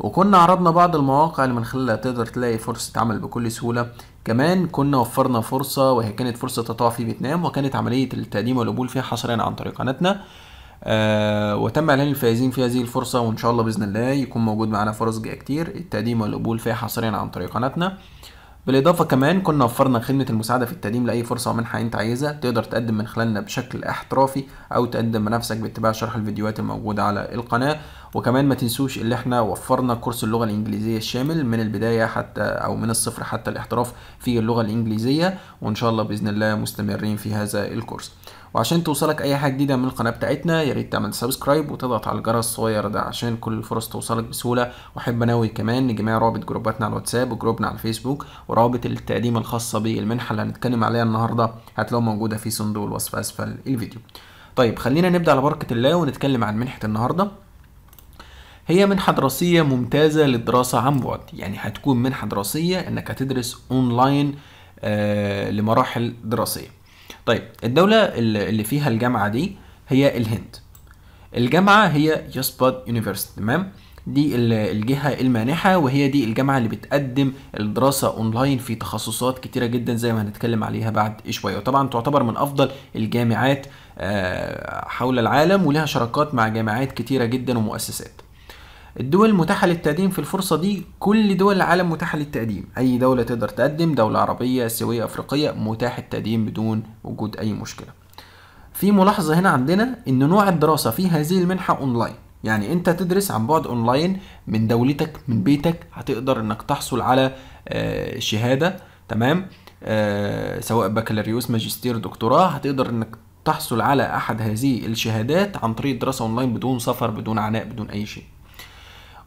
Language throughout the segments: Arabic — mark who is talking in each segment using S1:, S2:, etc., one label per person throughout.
S1: وكنا عرضنا بعض المواقع اللي من خلالها تقدر تلاقي فرصة عمل بكل سهولة كمان كنا وفرنا فرصة وهي كانت فرصة تطوع في فيتنام وكانت عملية التقديم والقبول فيها حصريا عن طريق قناتنا آه وتم اعلان الفائزين في هذه الفرصه وان شاء الله باذن الله يكون موجود معانا فرص كتير التقديم والقبول فيها حصريا عن طريق قناتنا بالاضافه كمان كنا وفرنا خدمه المساعده في التقديم لاي فرصه ومنحة منحه انت عايزها تقدر تقدم من خلالنا بشكل احترافي او تقدم بنفسك باتباع شرح الفيديوهات الموجوده على القناه وكمان ما تنسوش اللي احنا وفرنا كورس اللغه الانجليزيه الشامل من البدايه حتى او من الصفر حتى الاحتراف في اللغه الانجليزيه وان شاء الله باذن الله مستمرين في هذا الكورس وعشان توصلك اي حاجه جديده من القناه بتاعتنا يا ريت تعمل سبسكرايب وتضغط على الجرس الصغير ده عشان كل الفرص توصلك بسهوله واحب انوي كمان لجميع رابط جروباتنا على الواتساب وجروبنا على الفيسبوك ورابط التقديم الخاصه بالمنحه اللي هنتكلم عليها النهارده هتلاقوها موجوده في صندوق الوصف اسفل الفيديو طيب خلينا نبدا على بركه الله ونتكلم عن منحه النهارده هي منحة دراسية ممتازة للدراسة عن بعد يعني هتكون منحة دراسية انك هتدرس اونلاين آه لمراحل دراسية طيب الدولة اللي فيها الجامعة دي هي الهند الجامعة هي يسباد يونيفرسيتي تمام دي الجهة المانحة وهي دي الجامعة اللي بتقدم الدراسة اونلاين في تخصصات كتيرة جدا زي ما هنتكلم عليها بعد شوية وطبعا تعتبر من افضل الجامعات آه، حول العالم ولها شراكات مع جامعات كتيرة جدا ومؤسسات الدول متاحة للتقديم في الفرصة دي كل دول العالم متاحة للتقديم أي دولة تقدر تقدم دولة عربية آسيوية أفريقية متاح التقديم بدون وجود أي مشكلة في ملاحظة هنا عندنا إن نوع الدراسة في هذه المنحة أونلاين يعني أنت تدرس عن بعد أونلاين من دولتك من بيتك هتقدر إنك تحصل على آه، شهادة تمام آه، سواء بكالوريوس ماجستير دكتوراه هتقدر إنك تحصل على أحد هذه الشهادات عن طريق دراسة أونلاين بدون سفر بدون عناء بدون أي شيء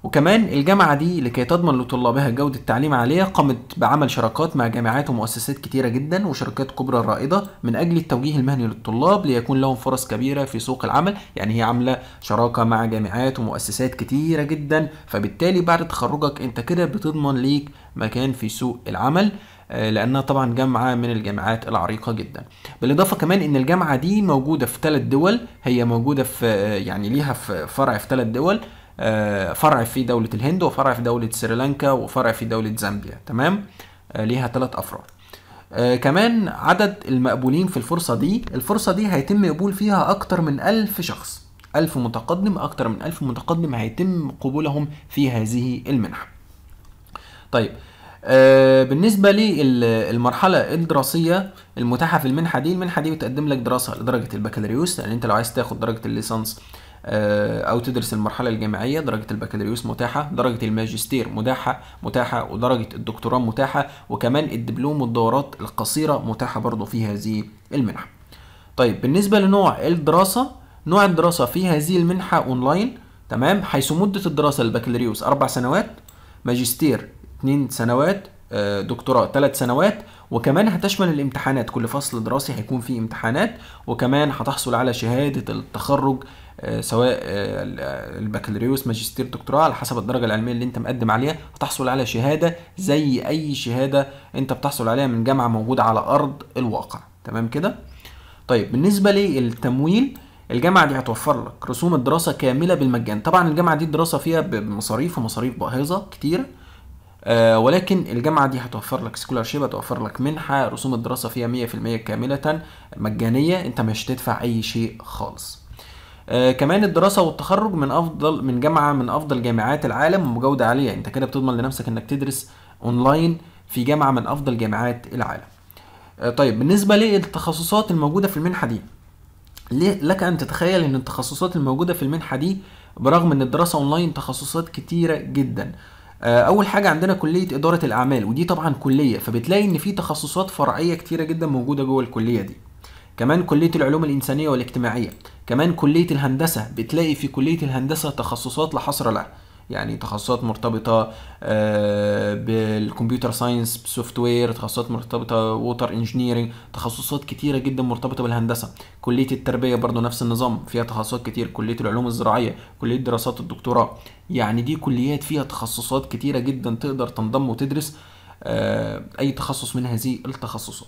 S1: وكمان الجامعة دي لكي تضمن لطلابها جودة تعليم عالية قامت بعمل شراكات مع جامعات ومؤسسات كتيرة جدا وشركات كبرى رائدة من أجل التوجيه المهني للطلاب ليكون لهم فرص كبيرة في سوق العمل يعني هي عاملة شراكة مع جامعات ومؤسسات كتيرة جدا فبالتالي بعد تخرجك أنت كده بتضمن ليك مكان في سوق العمل آه، لانها طبعا جامعه من الجامعات العريقه جدا بالاضافه كمان ان الجامعه دي موجوده في ثلاث دول هي موجوده في آه، يعني ليها في فرع في ثلاث دول آه، فرع في دولة الهند وفرع في دولة سريلانكا وفرع في دولة زامبيا تمام آه، ليها ثلاث أفرع آه، كمان عدد المقبولين في الفرصة دي الفرصة دي هيتم قبول فيها أكتر من ألف شخص ألف متقدم أكتر من ألف متقدم هيتم قبولهم في هذه المنحة طيب بالنسبة للمرحلة الدراسية المتاحة في المنحة دي المنحة دي بتقدم لك دراسة لدرجة البكالوريوس لأن يعني أنت لو عايز تاخد درجة الليسانس آه، او تدرس المرحله الجامعيه درجه البكالوريوس متاحه درجه الماجستير متاحه متاحه ودرجه الدكتوراه متاحه وكمان الدبلوم والدورات القصيره متاحه برضو في هذه المنحه طيب بالنسبه لنوع الدراسه نوع الدراسه في هذه المنحه اونلاين تمام حيث مده الدراسه للبكالوريوس اربع سنوات ماجستير اثنين سنوات آه، دكتوراه ثلاث سنوات وكمان هتشمل الامتحانات كل فصل دراسي هيكون فيه امتحانات وكمان هتحصل على شهادة التخرج آه، سواء آه، آه، البكالوريوس ماجستير دكتوراه على حسب الدرجة العلمية اللي انت مقدم عليها هتحصل على شهادة زي اي شهادة انت بتحصل عليها من جامعة موجودة على ارض الواقع تمام كده طيب بالنسبة للتمويل الجامعة دي هتوفر لك رسوم الدراسة كاملة بالمجان طبعا الجامعة دي الدراسة فيها بمصاريف ومصاريف باهظة كتير آه، ولكن الجامعه دي هتوفر لك سكولارشيب هتوفر لك منحه رسوم الدراسه فيها 100% كامله مجانيه انت مش هتدفع اي شيء خالص آه كمان الدراسة والتخرج من أفضل من جامعة من أفضل جامعات العالم ومجودة عالية أنت كده بتضمن لنفسك أنك تدرس أونلاين في جامعة من أفضل جامعات العالم. آه طيب بالنسبة للتخصصات الموجودة في المنحة دي لك أن تتخيل أن التخصصات الموجودة في المنحة دي برغم أن الدراسة أونلاين تخصصات كتيرة جدا آه، اول حاجه عندنا كليه اداره الاعمال ودي طبعا كليه فبتلاقي ان في تخصصات فرعيه كتيره جدا موجوده جوه الكليه دي كمان كليه العلوم الانسانيه والاجتماعيه كمان كليه الهندسه بتلاقي في كليه الهندسه تخصصات لا حصر لها يعني تخصصات مرتبطه آه، بالكمبيوتر ساينس سوفت وير تخصصات مرتبطه ووتر انجينيرنج تخصصات كتيره جدا مرتبطه بالهندسه كليه التربيه برضو نفس النظام فيها تخصصات كتير كليه العلوم الزراعيه كليه دراسات الدكتوراه يعني دي كليات فيها تخصصات كتيره جدا تقدر تنضم وتدرس آه، اي تخصص من هذه التخصصات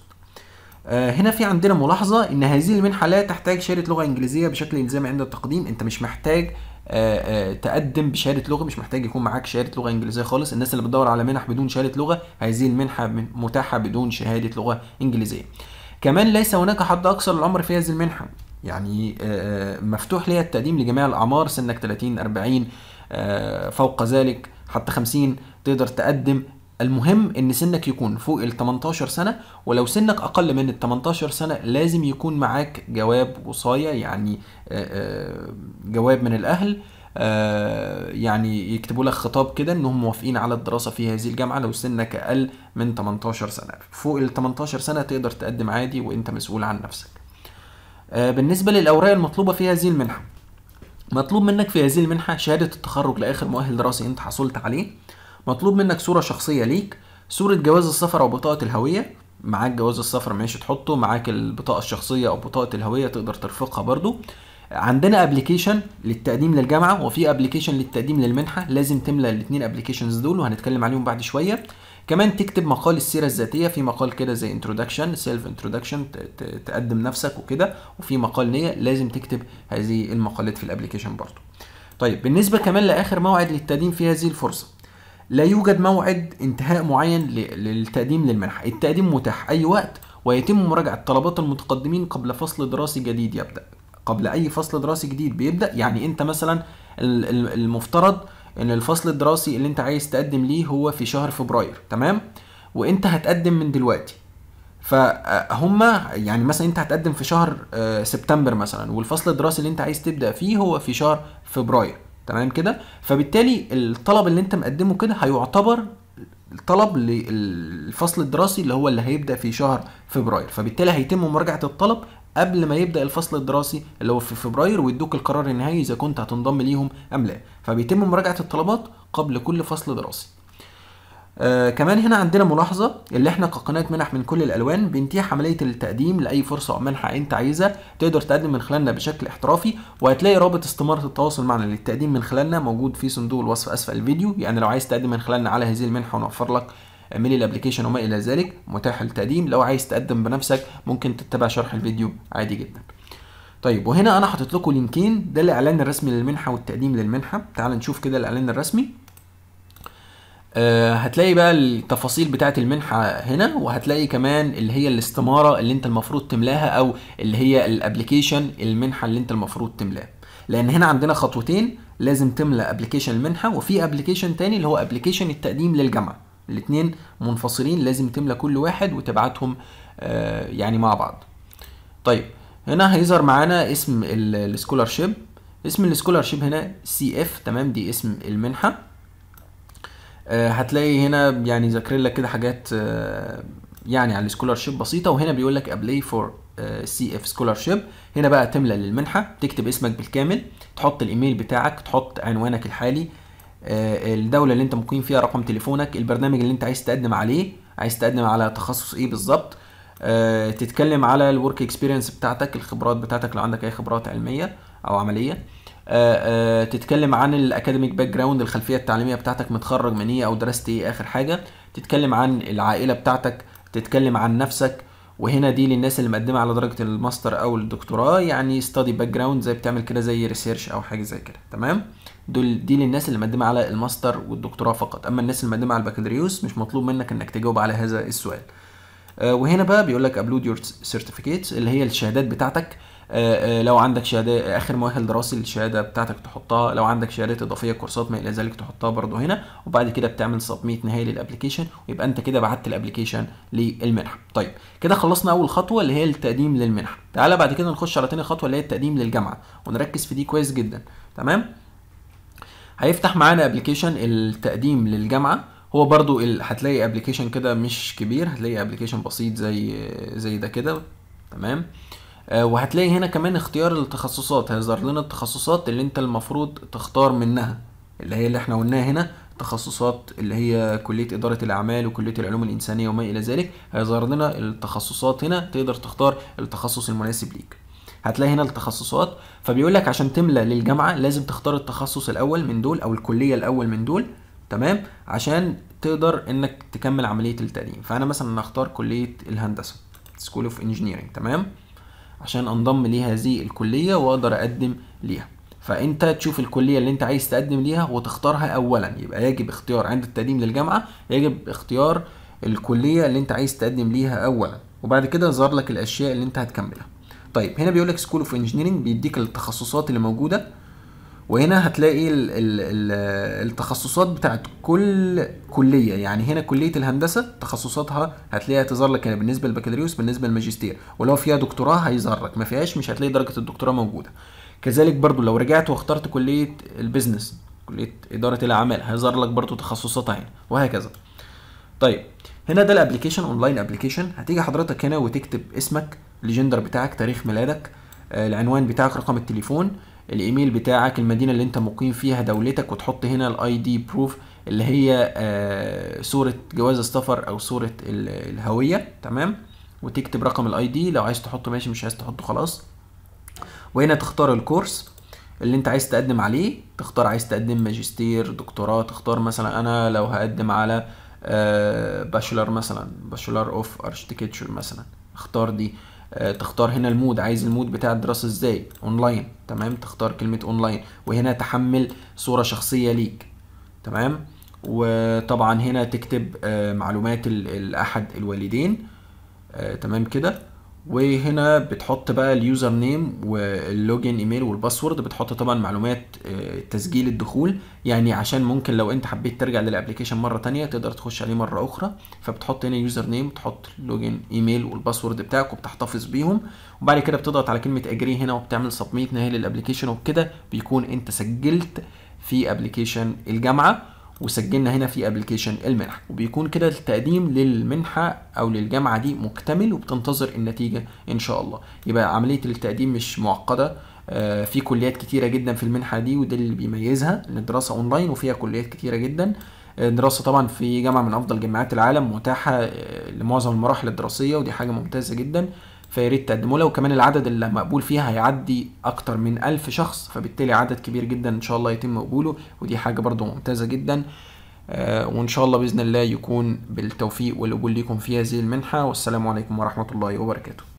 S1: آه، هنا في عندنا ملاحظة إن هذه المنحة لا تحتاج شهادة لغة إنجليزية بشكل إلزامي عند التقديم، أنت مش محتاج آه، آه، تقدم بشهاده لغه مش محتاج يكون معاك شهاده لغه انجليزيه خالص الناس اللي بتدور على منح بدون شهاده لغه هذه المنحه متاحه بدون شهاده لغه انجليزيه كمان ليس هناك حد اقصى للعمر في هذه المنحه يعني آه، مفتوح ليها التقديم لجميع الاعمار سنك 30 40 فوق ذلك حتى 50 تقدر تقدم المهم ان سنك يكون فوق ال 18 سنه ولو سنك اقل من ال 18 سنه لازم يكون معاك جواب وصايه يعني آه، آه، جواب من الاهل آه، يعني يكتبوا لك خطاب كده انهم موافقين على الدراسه في هذه الجامعه لو سنك اقل من 18 سنه فوق ال 18 سنه تقدر تقدم عادي وانت مسؤول عن نفسك بالنسبه للاوراق المطلوبه في هذه المنحه مطلوب منك في هذه المنحه شهاده التخرج لاخر مؤهل دراسي انت حصلت عليه مطلوب منك صورة شخصية ليك صورة جواز السفر أو بطاقة الهوية معاك جواز السفر ماشي تحطه معاك البطاقة الشخصية أو بطاقة الهوية تقدر ترفقها برضو عندنا ابلكيشن للتقديم للجامعة وفي ابلكيشن للتقديم للمنحة لازم تملى الاثنين ابلكيشنز دول وهنتكلم عليهم بعد شوية كمان تكتب مقال السيرة الذاتية في مقال كده زي انترودكشن سيلف انترودكشن تقدم نفسك وكده وفي مقال نية لازم تكتب هذه المقالات في الابلكيشن برضو طيب بالنسبة كمان لآخر موعد للتقديم في هذه الفرصة لا يوجد موعد انتهاء معين للتقديم للمنحة التقديم متاح أي وقت ويتم مراجعة طلبات المتقدمين قبل فصل دراسي جديد يبدأ قبل أي فصل دراسي جديد بيبدأ يعني أنت مثلا المفترض ان الفصل الدراسي اللي انت عايز تقدم ليه هو في شهر فبراير تمام وانت هتقدم من دلوقتي فهما يعني مثلا انت هتقدم في شهر آه، سبتمبر مثلا والفصل الدراسي اللي انت عايز تبدا فيه هو في شهر فبراير تمام كده فبالتالي الطلب اللي انت مقدمه كده هيعتبر الطلب للفصل الدراسي اللي هو اللي هيبدا في شهر فبراير فبالتالي هيتم مراجعه الطلب قبل ما يبدا الفصل الدراسي اللي هو في فبراير ويدوك القرار النهائي اذا كنت هتنضم ليهم ام لا فبيتم مراجعه الطلبات قبل كل فصل دراسي آه كمان هنا عندنا ملاحظه اللي احنا كقناه منح من كل الالوان بنتيح عمليه التقديم لاي فرصه او منحه انت عايزها تقدر تقدم من خلالنا بشكل احترافي وهتلاقي رابط استماره التواصل معنا للتقديم من خلالنا موجود في صندوق الوصف اسفل الفيديو يعني لو عايز تقدم من خلالنا على هذه المنحه ونوفر لك من الابلكيشن وما الى ذلك متاح للتقديم لو عايز تقدم بنفسك ممكن تتبع شرح الفيديو عادي جدا طيب وهنا انا حاطط لكم لينكين ده الاعلان الرسمي للمنحه والتقديم للمنحه تعال نشوف كده الاعلان الرسمي آه، هتلاقي بقى التفاصيل بتاعه المنحه هنا وهتلاقي كمان اللي هي الاستماره اللي انت المفروض تملاها او اللي هي الابلكيشن المنحه اللي انت المفروض تملاها لان هنا عندنا خطوتين لازم تملى ابلكيشن المنحه وفي ابلكيشن تاني اللي هو ابلكيشن التقديم للجامعه الاثنين منفصلين لازم تملى كل واحد وتبعتهم آه، يعني مع بعض طيب هنا هيظهر معانا اسم السكولارشيب اسم السكولارشيب هنا سي اف تمام دي اسم المنحه آه، هتلاقي هنا يعني ذاكر لك كده حاجات آه، يعني على السكولارشيب بسيطه وهنا بيقول لك ابلاي فور سي اف سكولارشيب هنا بقى تملى للمنحه تكتب اسمك بالكامل تحط الايميل بتاعك تحط عنوانك الحالي آه، الدوله اللي انت مقيم فيها رقم تليفونك البرنامج اللي انت عايز تقدم عليه عايز تقدم على تخصص ايه بالظبط تتكلم على الورك اكسبيرينس بتاعتك الخبرات بتاعتك لو عندك اي خبرات علميه او عمليه آه، آه، تتكلم عن الاكاديميك باك جراوند الخلفيه التعليميه بتاعتك متخرج من ايه او درست ايه اخر حاجه تتكلم عن العائله بتاعتك تتكلم عن نفسك وهنا دي للناس اللي مقدمه على درجه الماستر او الدكتوراه يعني ستادي باك جراوند زي بتعمل كده زي ريسيرش او حاجه زي كده تمام دول دي للناس اللي مقدمه على الماستر والدكتوراه فقط اما الناس اللي مقدمه على البكالوريوس مش مطلوب منك انك تجاوب على هذا السؤال آه، وهنا بقى بيقول لك ابلود يور سيرتيفيكيتس اللي هي الشهادات بتاعتك آه، آه، لو عندك شهاده اخر مؤهل دراسي للشهاده بتاعتك تحطها لو عندك شهادات اضافيه كورسات ما الى ذلك تحطها برده هنا وبعد كده بتعمل سبميت نهائي للابلكيشن ويبقى انت كده بعت الابلكيشن للمنحه طيب كده خلصنا اول خطوه اللي هي التقديم للمنحه تعالى بعد كده نخش على تاني خطوه اللي هي التقديم للجامعه ونركز في دي كويس جدا تمام هيفتح معانا ابلكيشن التقديم للجامعه هو برضو ال... هتلاقي ابلكيشن كده مش كبير هتلاقي ابلكيشن بسيط زي زي ده كده تمام آه آه، وهتلاقي هنا كمان اختيار التخصصات هيظهر لنا التخصصات اللي انت المفروض تختار منها اللي هي اللي احنا قلناها هنا تخصصات اللي هي كلية إدارة الأعمال وكلية العلوم الإنسانية وما إلى ذلك هيظهر لنا التخصصات هنا تقدر تختار التخصص المناسب ليك هتلاقي هنا التخصصات فبيقول لك عشان تملى للجامعة لازم تختار التخصص الأول من دول أو الكلية الأول من دول تمام عشان تقدر إنك تكمل عملية التعليم فأنا مثلا هختار كلية الهندسة سكول اوف انجينيرنج تمام عشان انضم لهذه الكليه واقدر اقدم ليها فانت تشوف الكليه اللي انت عايز تقدم ليها وتختارها اولا يبقى يجب اختيار عند التقديم للجامعه يجب اختيار الكليه اللي انت عايز تقدم ليها اولا وبعد كده يظهر لك الاشياء اللي انت هتكملها طيب هنا بيقول لك سكول اوف انجينيرنج بيديك التخصصات اللي موجوده وهنا هتلاقي ال ال ال التخصصات بتاعت كل كليه يعني هنا كليه الهندسه تخصصاتها هتلاقيها تظهر لك هنا يعني بالنسبه للبكالوريوس بالنسبه للماجستير ولو فيها دكتوراه هيظهر لك ما فيهاش مش هتلاقي درجه الدكتوراه موجوده كذلك برضو لو رجعت واخترت كليه البيزنس كليه اداره الاعمال هيظهر لك برضو تخصصاتها هنا وهكذا طيب هنا ده الابلكيشن اونلاين ابلكيشن هتيجي حضرتك هنا وتكتب اسمك الجندر بتاعك تاريخ ميلادك آه، العنوان بتاعك رقم التليفون الايميل بتاعك المدينه اللي انت مقيم فيها دولتك وتحط هنا الاي دي بروف اللي هي آه، صوره جواز السفر او صوره الهويه تمام وتكتب رقم الاي دي لو عايز تحطه ماشي مش عايز تحطه خلاص وهنا تختار الكورس اللي انت عايز تقدم عليه تختار عايز تقدم ماجستير دكتوراه تختار مثلا انا لو هقدم على باشلر آه، مثلا باشلر اوف اركتكتشر مثلا اختار دي آه، تختار هنا المود عايز المود بتاع الدراسه ازاي اونلاين تمام تختار كلمه اونلاين وهنا تحمل صوره شخصيه ليك تمام وطبعا هنا تكتب آه، معلومات الاحد الوالدين آه، تمام كده وهنا بتحط بقى اليوزر نيم واللوجن ايميل والباسورد بتحط طبعا معلومات آه، تسجيل الدخول يعني عشان ممكن لو انت حبيت ترجع للابلكيشن مره تانية تقدر تخش عليه مره اخرى فبتحط هنا يوزر نيم تحط لوجن ايميل والباسورد بتاعك وبتحتفظ بيهم وبعد كده بتضغط على كلمه اجري هنا وبتعمل سبميت نهائي للابلكيشن وبكده بيكون انت سجلت في ابلكيشن الجامعه وسجلنا هنا في ابلكيشن المنح وبيكون كده التقديم للمنحه او للجامعه دي مكتمل وبتنتظر النتيجه ان شاء الله يبقى عمليه التقديم مش معقده آه، في كليات كتيره جدا في المنحه دي وده اللي بيميزها ان الدراسه اونلاين وفيها كليات كتيره جدا آه، دراسة طبعا في جامعة من أفضل جامعات العالم متاحة آه، لمعظم المراحل الدراسية ودي حاجة ممتازة جدا فيا ريت تقدموا لها وكمان العدد اللي مقبول فيها هيعدي اكتر من ألف شخص فبالتالي عدد كبير جدا ان شاء الله يتم قبوله ودي حاجه برده ممتازه جدا آه، وان شاء الله باذن الله يكون بالتوفيق والقبول ليكم في هذه المنحه والسلام عليكم ورحمه الله وبركاته